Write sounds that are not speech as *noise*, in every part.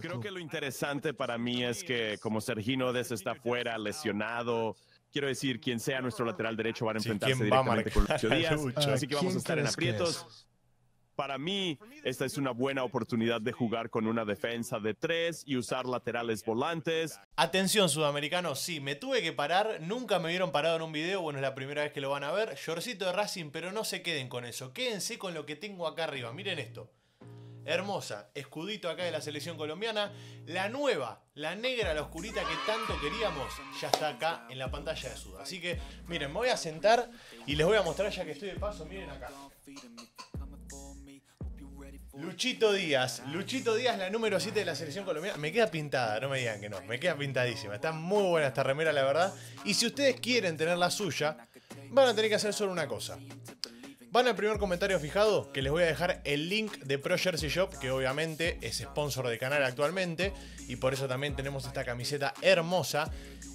Creo que lo interesante para mí es que como Sergino Des está fuera, lesionado, quiero decir, quien sea nuestro lateral derecho va a enfrentarse directamente con Lucho *laughs* Díaz, así que vamos a estar en aprietos. Para mí, esta es una buena oportunidad de jugar con una defensa de tres y usar laterales volantes. Atención, sudamericanos, sí, me tuve que parar, nunca me vieron parado en un video, bueno, es la primera vez que lo van a ver. Yorcito de Racing, pero no se queden con eso, quédense con lo que tengo acá arriba, miren esto hermosa, escudito acá de la selección colombiana, la nueva, la negra, la oscurita que tanto queríamos, ya está acá en la pantalla de Suda. Así que miren, me voy a sentar y les voy a mostrar ya que estoy de paso, miren acá. Luchito Díaz, Luchito Díaz, la número 7 de la selección colombiana. Me queda pintada, no me digan que no, me queda pintadísima. Está muy buena esta remera, la verdad. Y si ustedes quieren tener la suya, van a tener que hacer solo una cosa. Van al primer comentario fijado, que les voy a dejar el link de Pro Jersey Shop, que obviamente es sponsor de canal actualmente, y por eso también tenemos esta camiseta hermosa.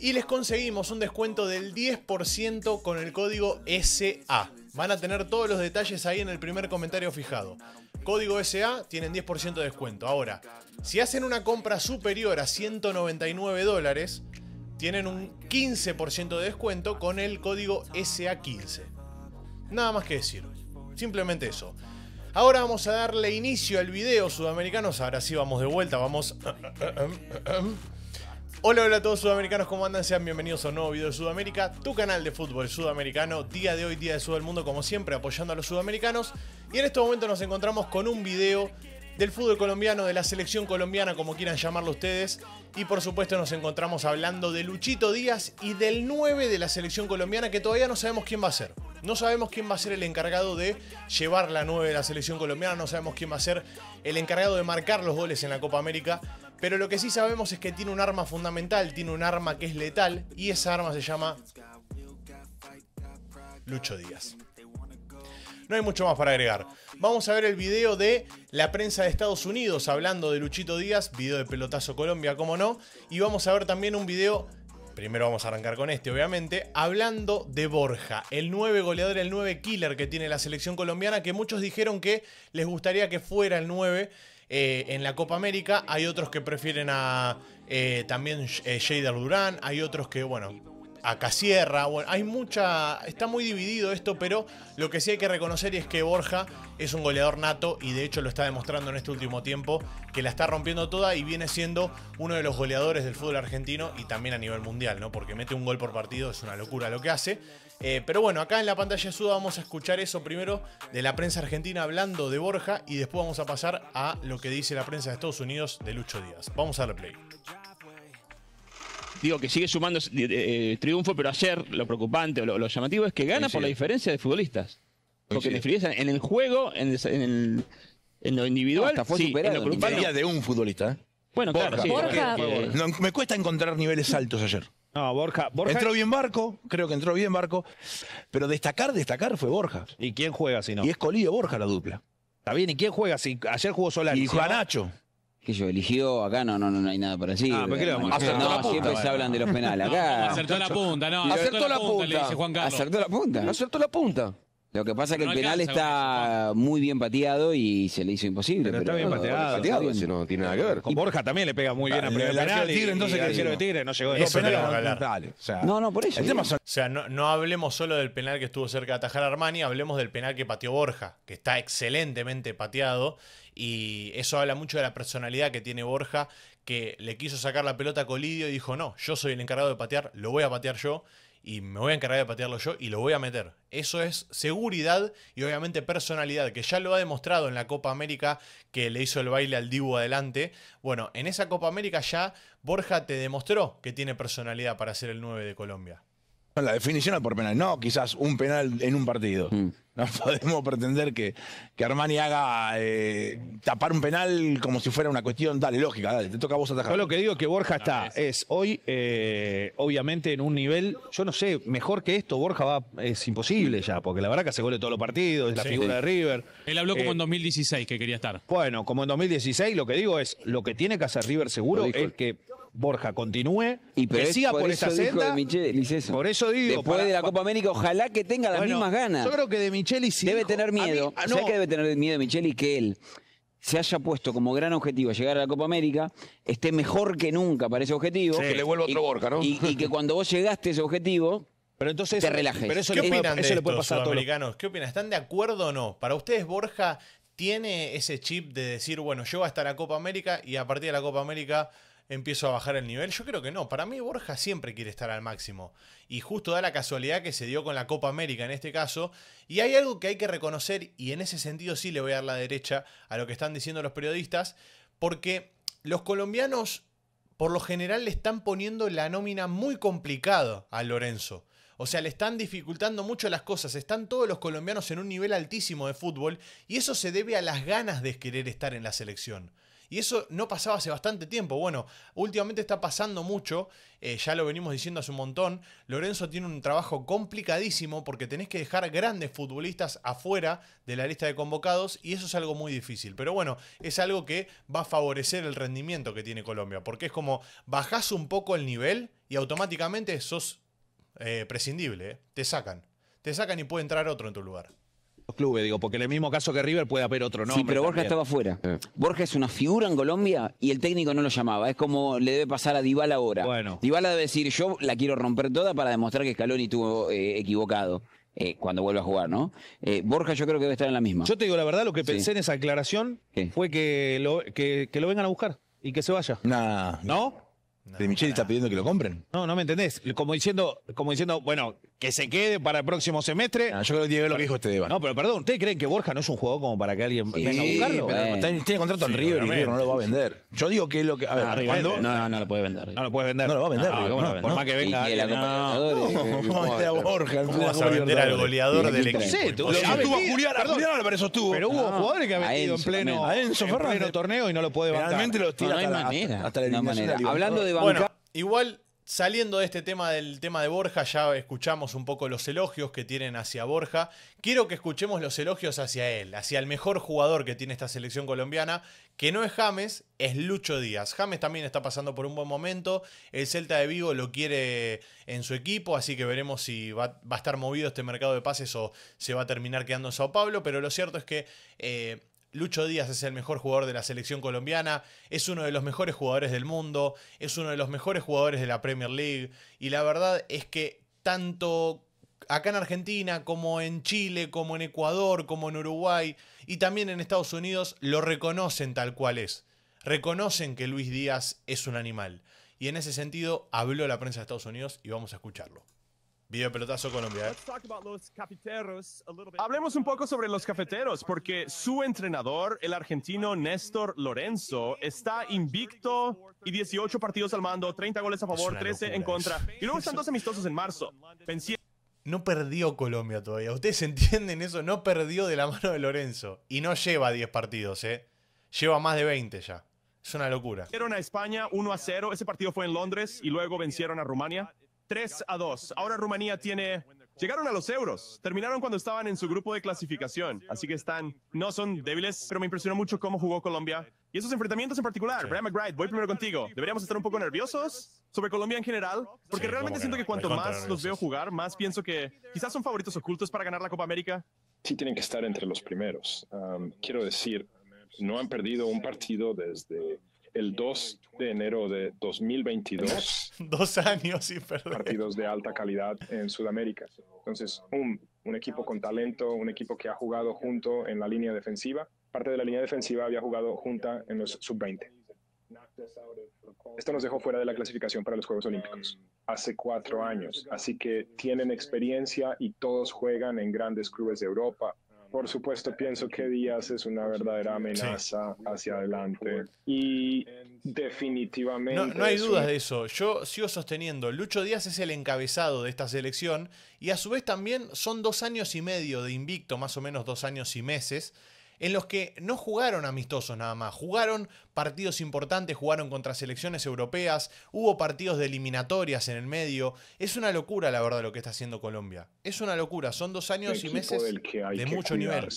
Y les conseguimos un descuento del 10% con el código SA. Van a tener todos los detalles ahí en el primer comentario fijado. Código SA tienen 10% de descuento. Ahora, si hacen una compra superior a 199 dólares, tienen un 15% de descuento con el código SA15. Nada más que decir. Simplemente eso. Ahora vamos a darle inicio al video, sudamericanos. Ahora sí vamos de vuelta, vamos... Hola, hola a todos sudamericanos, ¿cómo andan? Sean bienvenidos a un nuevo video de Sudamérica, tu canal de fútbol sudamericano, día de hoy, día de Sud del Mundo, como siempre, apoyando a los sudamericanos. Y en este momento nos encontramos con un video del fútbol colombiano, de la selección colombiana, como quieran llamarlo ustedes. Y por supuesto nos encontramos hablando de Luchito Díaz y del 9 de la selección colombiana, que todavía no sabemos quién va a ser. No sabemos quién va a ser el encargado de llevar la 9 de la selección colombiana, no sabemos quién va a ser el encargado de marcar los goles en la Copa América, pero lo que sí sabemos es que tiene un arma fundamental, tiene un arma que es letal y esa arma se llama Lucho Díaz. No hay mucho más para agregar. Vamos a ver el video de la prensa de Estados Unidos hablando de Luchito Díaz, video de Pelotazo Colombia, como no, y vamos a ver también un video primero vamos a arrancar con este, obviamente, hablando de Borja, el 9 goleador, el 9 killer que tiene la selección colombiana, que muchos dijeron que les gustaría que fuera el 9 eh, en la Copa América, hay otros que prefieren a eh, también eh, Durán, hay otros que, bueno, Casierra, Bueno, hay mucha. Está muy dividido esto, pero lo que sí hay que reconocer es que Borja es un goleador nato y de hecho lo está demostrando en este último tiempo, que la está rompiendo toda y viene siendo uno de los goleadores del fútbol argentino y también a nivel mundial, ¿no? Porque mete un gol por partido, es una locura lo que hace. Eh, pero bueno, acá en la pantalla suda vamos a escuchar eso primero de la prensa argentina hablando de Borja y después vamos a pasar a lo que dice la prensa de Estados Unidos de Lucho Díaz. Vamos a darle play digo que sigue sumando eh, eh, triunfo, pero ayer lo preocupante, lo, lo llamativo es que gana por la diferencia de futbolistas. Porque en el juego, en, lo individual, fue en lo de un futbolista. ¿eh? Bueno, claro, me cuesta encontrar niveles altos ayer. No, Borja, Borja. Entró bien Barco, creo que entró bien Barco, pero destacar, destacar fue Borja. ¿Y quién juega si no? Y es Colillo Borja la dupla. Está bien, ¿y quién juega si ayer jugó Solari? Y Juanacho que yo eligió, acá no, no, no hay nada ah, por decir. Ah, ¿pero punta, siempre se hablan de los penales. Acá. acertó la punta, no. Acertó, la punta, le dice Juan Carlos. Acertó la punta. Acertó la punta. Lo que pasa es que el penal está muy bien pateado y se le hizo imposible. Pero, está bien pateado. no tiene nada que ver. Borja también le pega muy bien a primer penal. Tigre, entonces, ¿qué hicieron de Tigre? No llegó. no, no, por eso. O sea, no, hablemos solo del penal que estuvo cerca de atajar Armani, hablemos del penal que pateó Borja, que está excelentemente pateado. Y eso habla mucho de la personalidad que tiene Borja, que le quiso sacar la pelota a Colidio y dijo, no, yo soy el encargado de patear, lo voy a patear yo y me voy a encargar de patearlo yo y lo voy a meter. Eso es seguridad y obviamente personalidad, que ya lo ha demostrado en la Copa América que le hizo el baile al Dibu adelante. Bueno, en esa Copa América ya Borja te demostró que tiene personalidad para ser el 9 de Colombia. La definición al por penal, no quizás un penal en un partido. Mm. No *laughs* podemos pretender que, Armani haga eh, tapar un penal como si fuera una cuestión, dale, lógica, dale, te toca a vos atajar. Yo lo que digo es que Borja está, ah, es hoy, eh, obviamente, en un nivel, yo no sé, mejor que esto, Borja va, es imposible ya, porque la verdad que hace goles todos los partidos, es la figura de River. Él habló como eh, en 2016 que quería estar. Bueno, como en 2016, lo que digo es, lo que tiene que hacer River seguro es que Borja continúe, y que por, senda. Por eso digo. Después de la Copa América, ojalá que tenga las mismas ganas. Yo creo que de Debe tener miedo. Mí, ah, que debe tener miedo Micheli? Que él se haya puesto como gran objetivo llegar a la Copa América, esté mejor que nunca para ese objetivo. Que le vuelva otro Borja, ¿no? Y, que cuando vos llegaste a ese objetivo, pero entonces, te relajes. Pero eso ¿Qué opinan puede pasar los... ¿Qué ¿Están de acuerdo o no? Para ustedes, Borja tiene ese chip de decir, bueno, yo voy hasta la Copa América y a partir de la Copa América empiezo a bajar el nivel. Yo creo que no. Para mí Borja siempre quiere estar al máximo. Y justo da la casualidad que se dio con la Copa América en este caso. Y hay algo que hay que reconocer, y en ese sentido sí le voy a dar la derecha a lo que están diciendo los periodistas, porque los colombianos por lo general le están poniendo la nómina muy complicado a Lorenzo. O sea, le están dificultando mucho las cosas. Están todos los colombianos en un nivel altísimo de fútbol y eso se debe a las ganas de querer estar en la selección. Y eso no pasaba hace bastante tiempo. Bueno, últimamente está pasando mucho, eh, ya lo venimos diciendo hace un montón. Lorenzo tiene un trabajo complicadísimo porque tenés que dejar grandes futbolistas afuera de la lista de convocados y eso es algo muy difícil. Pero bueno, es algo que va a favorecer el rendimiento que tiene Colombia, porque es como bajás un poco el nivel y automáticamente sos eh, prescindible, eh. te sacan. Te sacan y puede entrar otro en tu lugar clubes, digo, porque en el mismo caso que River puede haber otro nombre. Sí, pero Borja estaba fuera. Borja es una figura en Colombia y el técnico no lo llamaba. Es como le debe pasar a Dybala ahora. Bueno. Dybala debe decir, yo la quiero romper toda para demostrar que Scaloni estuvo eh, equivocado. Eh, cuando vuelva a jugar, ¿no? Eh, Borja yo creo que debe estar en la misma. Yo te digo la verdad, lo que pensé en esa aclaración fue que lo, lo vengan a buscar y que se vaya. ¿No? No, de Michelle está pidiendo que lo compren. No, no me entendés. Como diciendo, como diciendo, bueno, que se quede para el próximo semestre. Ah, yo creo que tiene lo que dijo este debate. No, pero perdón, ¿ustedes creen que Borja no es un jugador como para que alguien venga a buscarlo? Eh. tiene contrato en River y no lo va a vender. Yo digo que es lo que. A ver, ah, no, no, no, lo puede vender. No lo puede vender. No lo va a vender. Ah, no, por más que venga. No, no, no, no, a Borja. ¿Cómo vas a vender al goleador del equipo? Sí, estuvo Julián, Julián Álvarez Pero hubo jugadores que ha vendido en pleno. A Enzo torneo y no lo puede bancar. Realmente lo tira hasta la Hablando de bancar. Igual saliendo de este tema del tema de Borja, ya escuchamos un poco los elogios que tienen hacia Borja. Quiero que escuchemos los elogios hacia él, hacia el mejor jugador que tiene esta selección colombiana, que no es James, es Lucho Díaz. James también está pasando por un buen momento. El Celta de Vigo lo quiere en su equipo, así que veremos si va, a estar movido este mercado de pases o se va a terminar quedando en Sao Paulo. Pero lo cierto es que eh, Lucho Díaz es el mejor jugador de la selección colombiana, es uno de los mejores jugadores del mundo, es uno de los mejores jugadores de la Premier League y la verdad es que tanto acá en Argentina como en Chile, como en Ecuador, como en Uruguay y también en Estados Unidos lo reconocen tal cual es. Reconocen que Luis Díaz es un animal. Y en ese sentido habló la prensa de Estados Unidos y vamos a escucharlo. Video pelotazo Colombia. Eh. Hablemos un poco sobre los cafeteros, porque su entrenador, el argentino Néstor Lorenzo, está invicto y 18 partidos al mando, 30 goles a favor, 13 en contra. Y luego están dos amistosos en marzo. No perdió Colombia todavía. ¿Ustedes *laughs* entienden eso? No perdió de la mano de Lorenzo. Y no lleva 10 partidos, ¿eh? Lleva más de 20 ya. Es una locura. Vencieron a España 1 a 0. Ese partido fue en Londres y luego vencieron a Rumania. 3 a 2. Ahora Rumanía tiene... Llegaron a los euros, terminaron cuando estaban en su grupo de clasificación, así que están, no son débiles, pero me impresionó mucho cómo jugó Colombia. Y esos enfrentamientos en particular, Brian McBride, voy primero contigo. ¿Deberíamos estar un poco nerviosos sobre Colombia en general? Porque realmente siento que cuanto más los veo jugar, más pienso que quizás son favoritos ocultos para ganar la Copa América. Sí, tienen que estar entre los primeros. quiero decir, no han perdido un partido desde el 2 de enero de 2022. *laughs* Dos años y Partidos de alta calidad en Sudamérica. Entonces, un, un equipo con talento, un equipo que ha jugado junto en la línea defensiva. Parte de la línea defensiva había jugado junta en los sub-20. Esto nos dejó fuera de la clasificación para los Juegos Olímpicos hace cuatro años, así que tienen experiencia y todos juegan en grandes clubes de Europa, por supuesto, pienso que Díaz es una verdadera amenaza hacia adelante. Y definitivamente... No, hay dudas de eso. Yo sigo sosteniendo, Lucho Díaz es el encabezado de esta selección y a su vez también son dos años y medio de invicto, más o menos dos años y meses en los que no jugaron amistosos nada más, jugaron partidos importantes, jugaron contra selecciones europeas, hubo partidos de eliminatorias en el medio. Es una locura, la verdad, lo que está haciendo Colombia. Es una locura, son dos años y meses de mucho nivel.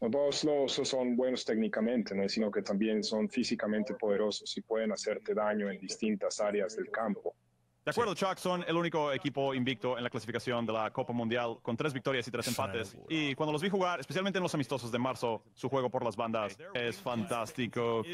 Los dos son buenos técnicamente, ¿no? sino que también son físicamente poderosos y pueden hacerte daño en distintas áreas del campo. De acuerdo, sí. Chuck, son el único equipo invicto en la clasificación de la Copa Mundial con tres victorias y tres empates. Y cuando los vi jugar, especialmente en los amistosos de marzo, su juego por las bandas es fantástico.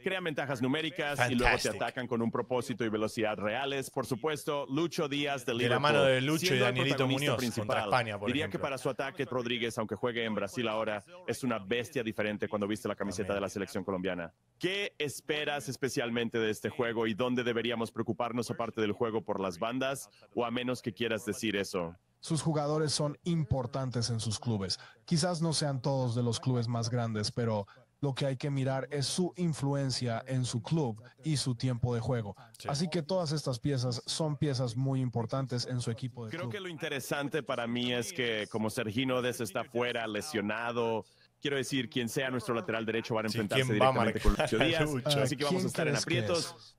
Crean ventajas numéricas y luego se atacan con un propósito y velocidad reales. Por supuesto, Lucho Díaz de Liverpool. De la mano de principal. España, Diría que para su ataque, Rodríguez, aunque juegue en Brasil ahora, es una bestia diferente cuando viste la camiseta de la selección colombiana. ¿Qué esperas especialmente de este juego y dónde deberíamos preocuparnos? parte del juego por las bandas, o a menos que quieras decir eso. Sus jugadores son importantes en sus clubes. Quizás no sean todos de los clubes más grandes, pero lo que hay que mirar es su influencia en su club y su tiempo de juego. Así que todas estas piezas son piezas muy importantes en su equipo de Creo que lo interesante para mí es que como Des está fuera, lesionado, quiero decir, quien sea nuestro lateral derecho va a enfrentarse directamente con Lucho *laughs* Díaz, así que vamos a estar en aprietos.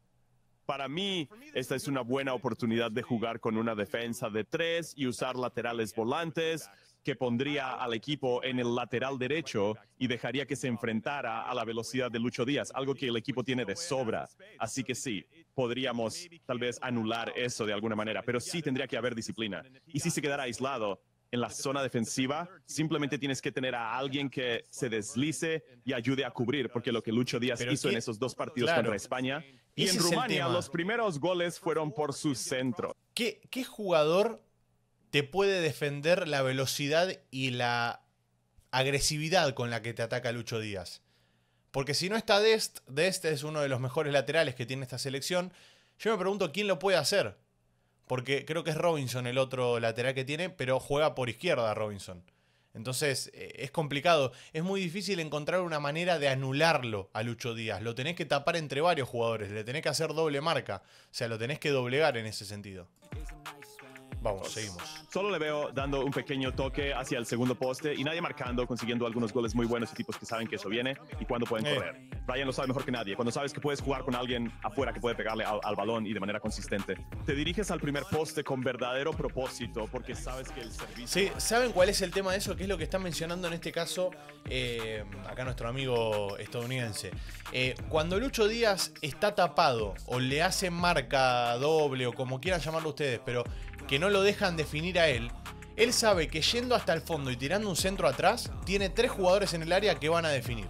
Para mí, esta es una buena oportunidad de jugar con una defensa de tres y usar laterales volantes que pondría al equipo en el lateral derecho y dejaría que se enfrentara a la velocidad de Lucho Díaz, algo que el equipo tiene de sobra. Así que sí, podríamos tal vez anular eso de alguna manera, pero sí tendría que haber disciplina. Y si se quedara aislado en la zona defensiva, simplemente tienes que tener a alguien que se deslice y ayude a cubrir, porque lo que Lucho Díaz hizo en esos dos partidos contra España y en Rumania los primeros goles fueron por su centro. ¿Qué, ¿Qué jugador te puede defender la velocidad y la agresividad con la que te ataca Lucho Díaz? Porque si no está Dest, Dest es uno de los mejores laterales que tiene esta selección. Yo me pregunto quién lo puede hacer. Porque creo que es Robinson el otro lateral que tiene, pero juega por izquierda Robinson. Entonces e, es complicado, es muy difícil encontrar una manera de anularlo a Lucho Díaz. Lo tenés que tapar entre varios jugadores, le tenés que hacer doble marca, o sea, lo tenés que doblegar en ese sentido. Vamos, seguimos. Solo le veo dando un pequeño toque hacia el segundo poste y nadie marcando, consiguiendo algunos goles muy buenos y tipos que saben que eso viene y cuándo pueden eh. correr. Brian lo sabe mejor que nadie. Cuando sabes que puedes jugar con alguien afuera que puede pegarle al, balón y de manera consistente, te diriges al primer poste con verdadero propósito porque sabes que el servicio. Sí, ¿saben cuál es el tema de eso? ¿Qué es lo que están mencionando en este caso eh, acá nuestro amigo estadounidense? Eh, cuando Lucho Díaz está tapado o le hacen marca doble o como quieran llamarlo ustedes, pero que no lo dejan definir a él, él sabe que yendo hasta el fondo y tirando un centro atrás, tiene tres jugadores en el área que van a definir.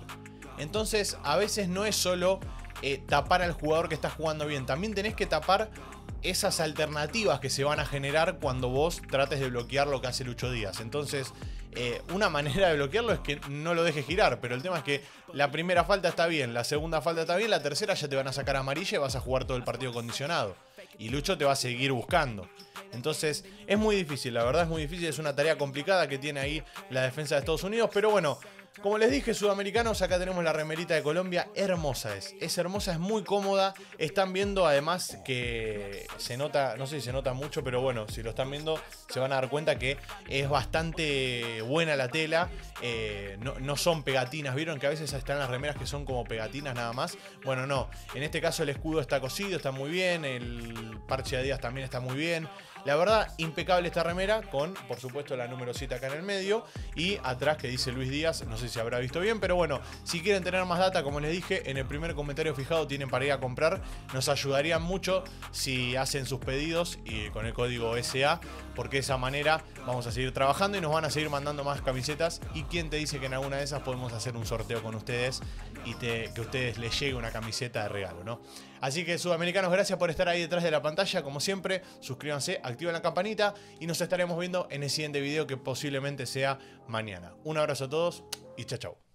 Entonces, a veces no es solo eh, tapar al jugador que está jugando bien, también tenés que tapar esas alternativas que se van a generar cuando vos trates de bloquear lo que hace Lucho Díaz. Entonces, eh, una manera de bloquearlo es que no lo dejes girar, pero el tema es que la primera falta está bien, la segunda falta está bien, la tercera ya te van a sacar amarilla y vas a jugar todo el partido condicionado. Y Lucho te va a seguir buscando. Entonces es muy difícil, la verdad es muy difícil, es una tarea complicada que tiene ahí la defensa de Estados Unidos, pero bueno, como les dije, sudamericanos, acá tenemos la remerita de Colombia, hermosa es, es hermosa, es muy cómoda, están viendo además que se nota, no sé si se nota mucho, pero bueno, si lo están viendo se van a dar cuenta que es bastante buena la tela, eh, no, son pegatinas, vieron que a veces están las remeras que son como pegatinas nada más, bueno no, en este caso el escudo está cosido, está muy bien, el parche de días también está muy bien, la verdad, impecable esta remera con, por supuesto, la numerosita acá en el medio y atrás que dice Luis Díaz, no sé si habrá visto bien, pero bueno, si quieren tener más data, como les dije, en el primer comentario fijado tienen para ir a comprar, nos ayudaría mucho si hacen sus pedidos y con el código SA, porque de esa manera vamos a seguir trabajando y nos van a seguir mandando más camisetas y quién te dice que en alguna de esas podemos hacer un sorteo con ustedes y que ustedes les llegue una camiseta de regalo, ¿no? Así que sudamericanos, gracias por estar ahí detrás de la pantalla. Como siempre, suscríbanse, activen la campanita y nos estaremos viendo en el siguiente video que posiblemente sea mañana. Un abrazo a todos y chao chao.